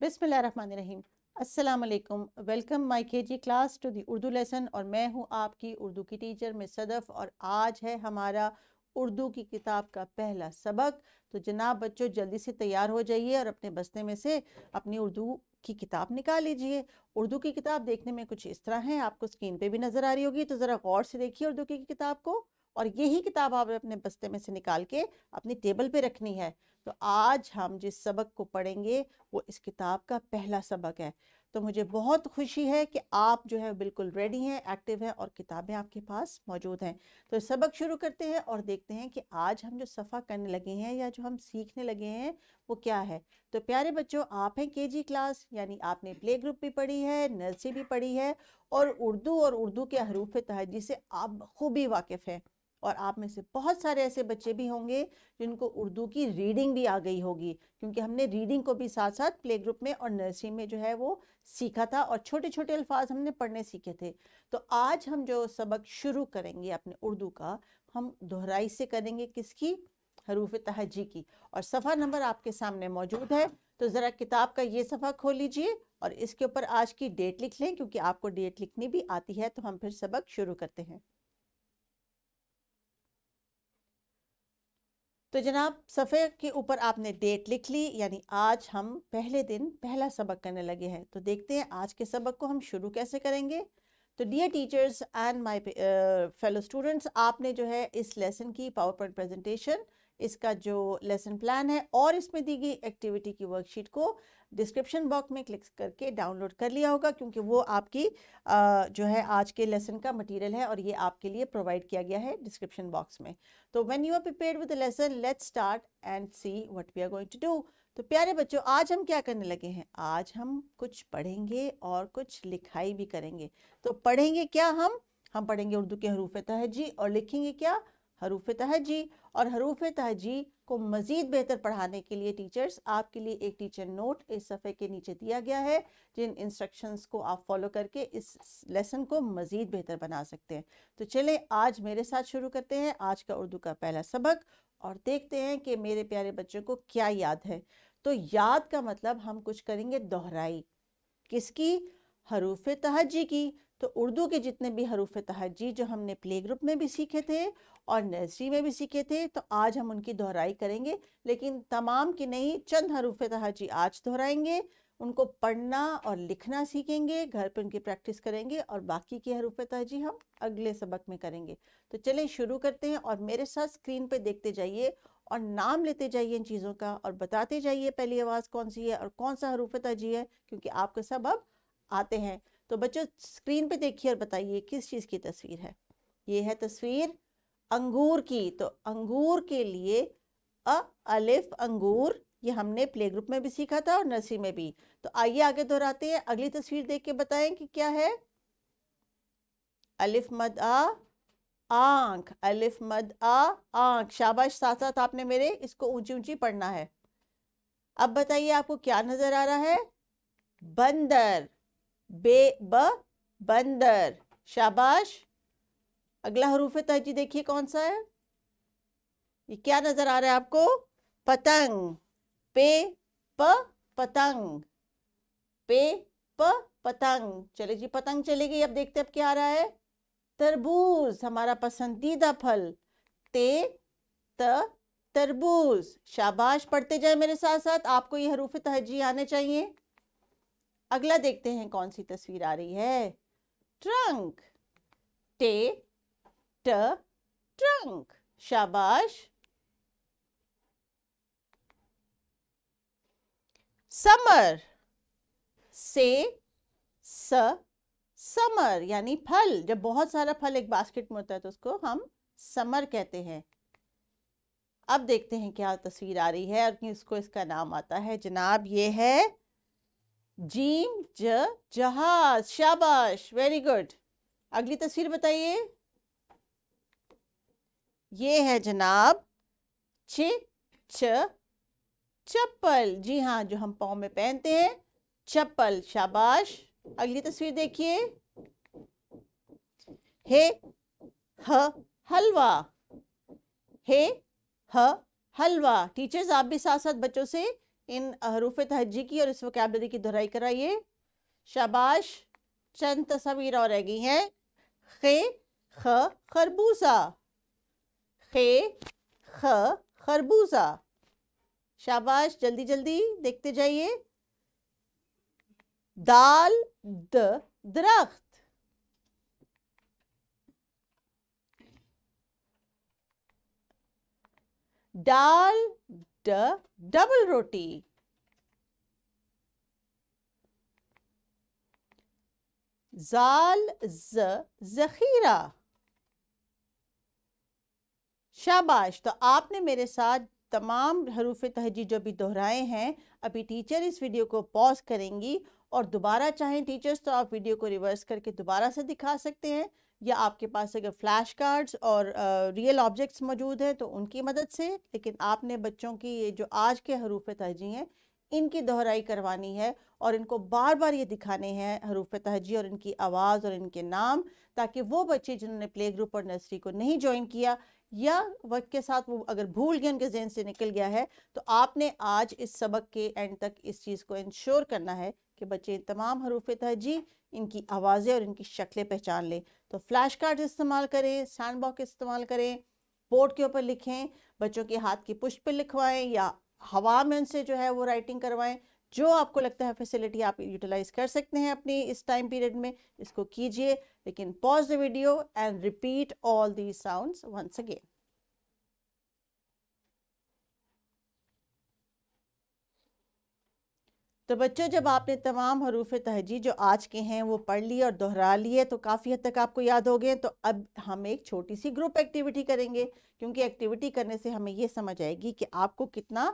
बिसमीम असलकम welcome my K G class two the Urdu lesson और मैं हूँ आपकी उर्दू की टीचर में सदफ़ और आज है हमारा उर्दू की किताब का पहला सबक तो जनाब बच्चों जल्दी से तैयार हो जाइए और अपने बस्ते में से अपनी उर्दू की किताब निकाल लीजिए उर्दू की किताब देखने में कुछ इस तरह है आपको स्क्रीन पे भी नज़र आ रही होगी तो ज़रा गौर से देखिए उर्दू की किताब को और यही किताब आप अपने बस्ते में से निकाल के अपनी टेबल पे रखनी है तो आज हम जिस सबक को पढ़ेंगे वो इस किताब का पहला सबक है तो मुझे बहुत खुशी है कि आप जो है बिल्कुल रेडी हैं एक्टिव हैं और किताबें आपके पास मौजूद हैं तो सबक शुरू करते हैं और देखते हैं कि आज हम जो सफ़ा करने लगे हैं या जो हम सीखने लगे हैं वो क्या है तो प्यारे बच्चों आप हैं केजी क्लास यानी आपने प्ले ग्रुप भी पढ़ी है नर्सरी भी पढ़ी है और उर्दू और उर्दू के हरूफ तहजी से आप खूबी वाकिफ़ हैं और आप में से बहुत सारे ऐसे बच्चे भी होंगे जिनको उर्दू की रीडिंग भी आ गई होगी क्योंकि हमने रीडिंग को भी साथ साथ प्ले ग्रुप में और नर्सरी में जो है वो सीखा था और छोटे छोटे अल्फाज हमने पढ़ने सीखे थे तो आज हम जो सबक शुरू करेंगे अपने उर्दू का हम दोहराई से करेंगे किसकी हरूफ तहजी की और सफ़ा नंबर आपके सामने मौजूद है तो ज़रा किताब का ये सफ़ा खोल लीजिए और इसके ऊपर आज की डेट लिख लें क्योंकि आपको डेट लिखनी भी आती है तो हम फिर सबक शुरू करते हैं तो जनाब सफ़े के ऊपर आपने डेट लिख ली यानी आज हम पहले दिन पहला सबक करने लगे हैं तो देखते हैं आज के सबक को हम शुरू कैसे करेंगे तो dear teachers and my fellow students आपने जो है इस लेसन की पावर पॉइंट प्रेजेंटेशन इसका जो लेसन प्लान है और इसमें दी गई एक्टिविटी की वर्कशीट को डिस्क्रिप्शन बॉक्स में क्लिक करके डाउनलोड कर लिया होगा क्योंकि वो आपकी जो है आज के लेसन का मटेरियल है और ये आपके लिए प्रोवाइड किया गया है डिस्क्रिप्शन बॉक्स में तो when you are prepare with lesson let's start and see what we are going to do तो प्यारे बच्चों आज हम क्या करने लगे हैं आज हम कुछ पढ़ेंगे और कुछ लिखाई भी करेंगे तो पढ़ेंगे क्या हम हम पढ़ेंगे उर्दू के हरूफ तहजी और लिखेंगे क्या हरूफ तहजी और हरूफ तहजी को मज़ीद बेहतर पढ़ाने के लिए टीचर्स आपके लिए एक टीचर नोट इस सफ़े के नीचे दिया गया है जिन इंस्ट्रक्शंस को आप फॉलो करके इस लेसन को मज़ीद बेहतर बना सकते हैं तो चले आज मेरे साथ शुरू करते हैं आज का उर्दू का पहला सबक और देखते हैं कि मेरे प्यारे बच्चों को क्या याद है तो याद का मतलब हम कुछ करेंगे दोहराई किसकी हरूफ तहजी की तो उर्दू के जितने भी हरूफ तहजी जो हमने प्ले ग्रुप में भी सीखे थे और नर्सरी में भी सीखे थे तो आज हम उनकी दोहराई करेंगे लेकिन तमाम की नहीं चंद हरूफ तहजी आज दोहराएंगे उनको पढ़ना और लिखना सीखेंगे घर पर उनकी प्रैक्टिस करेंगे और बाकी की हरूफ तहजी हम अगले सबक में करेंगे तो चलें शुरू करते हैं और मेरे साथ स्क्रीन पर देखते जाइए और नाम लेते जाइए इन चीज़ों का और बताते जाइए पहली आवाज़ कौन सी है और कौन सा हरूफ तहजी है क्योंकि आपके सब अब आते हैं तो बच्चों स्क्रीन पे देखिए और बताइए किस चीज़ की तस्वीर है ये है तस्वीर अंगूर की तो अंगूर के लिए अ अलिफ अंगूर ये हमने प्ले ग्रुप में भी सीखा था और नर्सरी में भी तो आइए आगे दोहराते हैं अगली तस्वीर देख के बताएं कि क्या है अलिफ मद आ आंख अलिफ मद आ आंख शाबाश साथ साथ आपने मेरे इसको ऊंची ऊंची पढ़ना है अब बताइए आपको क्या नजर आ रहा है बंदर बे ब बंदर शाबाश अगला हरूफ तहजी देखिए कौन सा है ये क्या नज़र आ रहा है आपको पतंग पे प पतंग पे प पतंग चले जी पतंग चले गई अब देखते अब क्या आ रहा है तरबूज हमारा पसंदीदा फल ते त तरबूज शाबाश पढ़ते जाए मेरे साथ साथ आपको ये हरूफ तहजी आने चाहिए अगला देखते हैं कौन सी तस्वीर आ रही है ट्रंक टे ट ट्रंक शाबाश समर से स समर यानी फल जब बहुत सारा फल एक बास्केट में होता है तो उसको हम समर कहते हैं अब देखते हैं क्या तस्वीर आ रही है और उसको इसका नाम आता है जनाब ये है जीम ज जहाज शाबाश वेरी गुड अगली तस्वीर बताइए ये है जनाब छ चप्पल जी हाँ जो हम पाँव में पहनते हैं चप्पल शाबाश अगली तस्वीर देखिए हे ह हलवा हे ह हलवा टीचर्स आप भी साथ साथ बच्चों से इन हरूफ तहजी की और इस वकैबलरी की दोहराई कराइए शाबाश चंद तस्वीर और रह गई हैं खे ख खरबूजा खे ख खरबूजा शाबाश जल्दी जल्दी देखते जाइए दाल द दरख्त डाल the double roti. Zal z जखीरा शाबाश तो आपने मेरे साथ तमाम हरूफ तहजी जो भी दोहराए हैं अभी टीचर इस वीडियो को पॉज करेंगी और दोबारा चाहें टीचर्स तो आप वीडियो को रिवर्स करके दोबारा से दिखा सकते हैं या आपके पास अगर फ्लैश कार्ड्स और रियल ऑब्जेक्ट्स मौजूद हैं तो उनकी मदद से लेकिन आपने बच्चों की ये जो आज के हरूफ तहजी हैं इनकी दोहराई करवानी है और इनको बार बार ये दिखाने हैं हरूफ तहजी और इनकी आवाज़ और इनके नाम ताकि वो बच्चे जिन्होंने प्ले ग्रुप और नर्सरी को नहीं ज्वाइन किया या वक्त के साथ वो अगर भूल गए उनके जहन से निकल गया है तो आपने आज इस सबक के एंड तक इस चीज़ को इंश्योर करना है कि बच्चे तमाम हरूफ तहजी इनकी आवाज़ें और इनकी शक्लें पहचान लें तो फ्लैश कार्ड इस्तेमाल करें सैंड बॉक्स इस्तेमाल करें बोर्ड के ऊपर लिखें बच्चों के हाथ की पुष्ट पर लिखवाएं या हवा में उनसे जो है वो राइटिंग करवाएं जो आपको लगता है फैसिलिटी आप यूटिलाइज कर सकते हैं अपनी इस टाइम पीरियड में इसको कीजिए लेकिन pause the video and repeat all the sounds once again तो बच्चों जब आपने तमाम हरूफ तहजी जो आज के हैं वो पढ़ लिए और दोहरा लिए तो काफ़ी हद तक आपको याद हो गए तो अब हम एक छोटी सी ग्रुप एक्टिविटी करेंगे क्योंकि एक्टिविटी करने से हमें ये समझ आएगी कि आपको कितना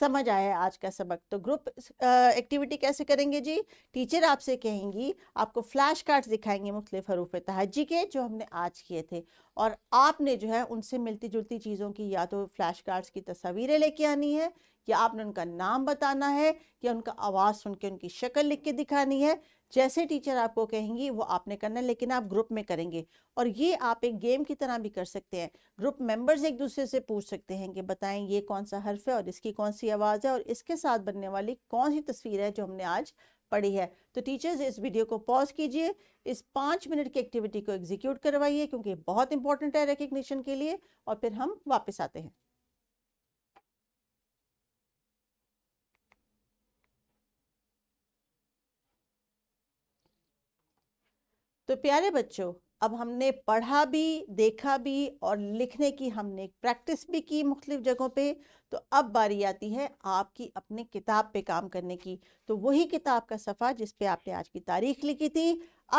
समझ आया आज का सबक तो ग्रुप एक्टिविटी कैसे करेंगे जी टीचर आपसे कहेंगी आपको फ्लैश कार्ड्स दिखाएंगे मुख्तलिफ हरूफ तहजी के जो हमने आज किए थे और आपने जो है उनसे मिलती जुलती चीज़ों की या तो फ्लैश कार्ड्स की तस्वीरें लेके आनी है या आपने उनका नाम बताना है या उनका आवाज़ सुन के उनकी शक्ल लिख के दिखानी है जैसे टीचर आपको कहेंगी वो आपने करना है लेकिन आप ग्रुप में करेंगे और ये आप एक गेम की तरह भी कर सकते हैं ग्रुप मेंबर्स एक दूसरे से पूछ सकते हैं कि बताएं ये कौन सा हर्फ है और इसकी कौन सी आवाज़ है और इसके साथ बनने वाली कौन सी तस्वीर है जो हमने आज पढ़ी है तो टीचर्स इस वीडियो को पॉज कीजिए इस पाँच मिनट की एक्टिविटी को एग्जीक्यूट करवाइए क्योंकि बहुत इंपॉर्टेंट है रिकग्निशन के लिए और फिर हम वापस आते हैं तो प्यारे बच्चों अब हमने पढ़ा भी देखा भी और लिखने की हमने प्रैक्टिस भी की मुख्तलिफ जगहों पे तो अब बारी आती है आपकी अपने किताब पे काम करने की तो वही किताब का सफ़ा जिस पे आपने आज की तारीख लिखी थी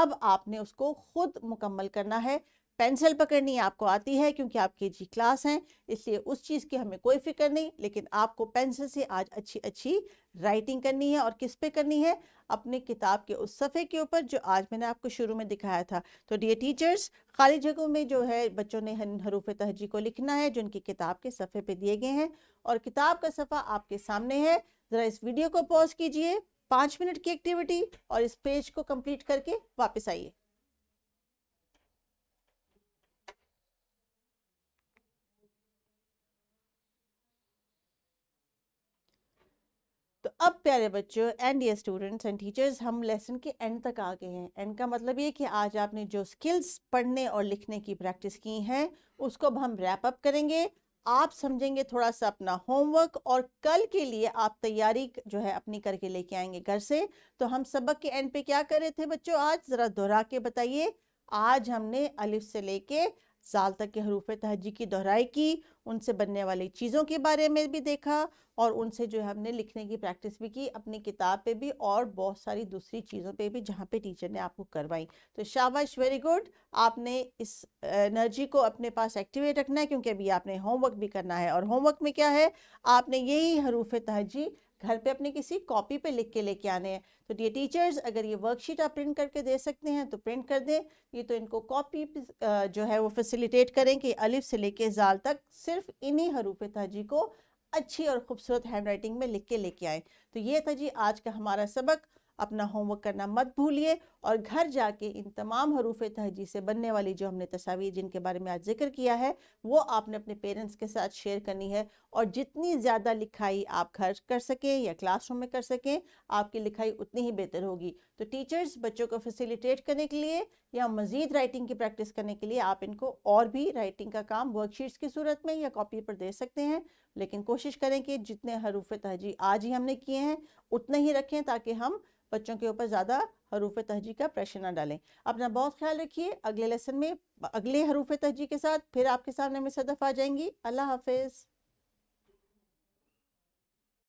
अब आपने उसको ख़ुद मुकम्मल करना है पेंसिल पकड़नी आपको आती है क्योंकि आप के जी क्लास हैं इसलिए उस चीज़ की हमें कोई फिक्र नहीं लेकिन आपको पेंसिल से आज अच्छी अच्छी राइटिंग करनी है और किस पे करनी है अपने किताब के उस सफ़े के ऊपर जो आज मैंने आपको शुरू में दिखाया था तो डियर टीचर्स खाली जगहों में जो है बच्चों ने हरूफ तहजी को लिखना है जो उनकी किताब के सफ़े पर दिए गए हैं और किताब का सफ़ा आपके सामने है ज़रा इस वीडियो को पॉज कीजिए पाँच मिनट की एक्टिविटी और इस पेज को कम्प्लीट करके वापस आइए अब प्यारे बच्चों एंड ये स्टूडेंट्स एंड टीचर्स हम लेसन के एंड तक आ गए हैं एंड का मतलब ये कि आज आपने जो स्किल्स पढ़ने और लिखने की प्रैक्टिस की हैं उसको अब हम रैप अप करेंगे आप समझेंगे थोड़ा सा अपना होमवर्क और कल के लिए आप तैयारी जो है अपनी करके लेके आएंगे घर से तो हम सबक के एंड पे क्या कर रहे थे बच्चों आज ज़रा दोहरा के बताइए आज हमने अलिफ से लेके साल तक के हरूफ तहजी की दोहराई की उनसे बनने वाली चीज़ों के बारे में भी देखा और उनसे जो है हमने लिखने की प्रैक्टिस भी की अपनी किताब पे भी और बहुत सारी दूसरी चीज़ों पे भी जहाँ पे टीचर ने आपको करवाई तो शाबाश वेरी गुड आपने इस एनर्जी को अपने पास एक्टिवेट रखना है क्योंकि अभी आपने होमवर्क भी करना है और होमवर्क में क्या है आपने यही हरूफ तहजी घर पे अपने किसी कॉपी पे लिख के लेके आने हैं तो ये टीचर्स अगर ये वर्कशीट आप प्रिंट करके दे सकते हैं तो प्रिंट कर दें ये तो इनको कॉपी जो है वो फैसिलिटेट करें कि अलिफ से लेके जाल तक सिर्फ इन्हीं हरूफ तहजी को अच्छी और ख़ूबसूरत हैंड में लिख के लेके आए तो ये था जी आज का हमारा सबक अपना होमवर्क करना मत भूलिए और घर जाके इन तमाम हरूफ तहजी से बनने वाली जो हमने तस्वीर जिनके बारे में आज जिक्र किया है वो आपने अपने पेरेंट्स के साथ शेयर करनी है और जितनी ज़्यादा लिखाई आप घर कर सकें या क्लासरूम में कर सकें आपकी लिखाई उतनी ही बेहतर होगी तो टीचर्स बच्चों को फैसिलिटेट करने के लिए या मज़ीद राइटिंग की प्रैक्टिस करने के लिए आप इनको और भी राइटिंग का काम वर्कशीट्स की सूरत में या कॉपी पर दे सकते हैं लेकिन कोशिश करें कि जितने हरूफ तहजी आज ही हमने किए हैं उतने ही रखें ताकि हम बच्चों के ऊपर ज़्यादा हरूफ तहजी का प्रेशर ना डालें अपना बहुत ख्याल रखिए अगले लेसन में अगले हरूफ तहजी के साथ फिर आपके सामने में सदफ़ आ जाएंगी अल्लाह हाफिज़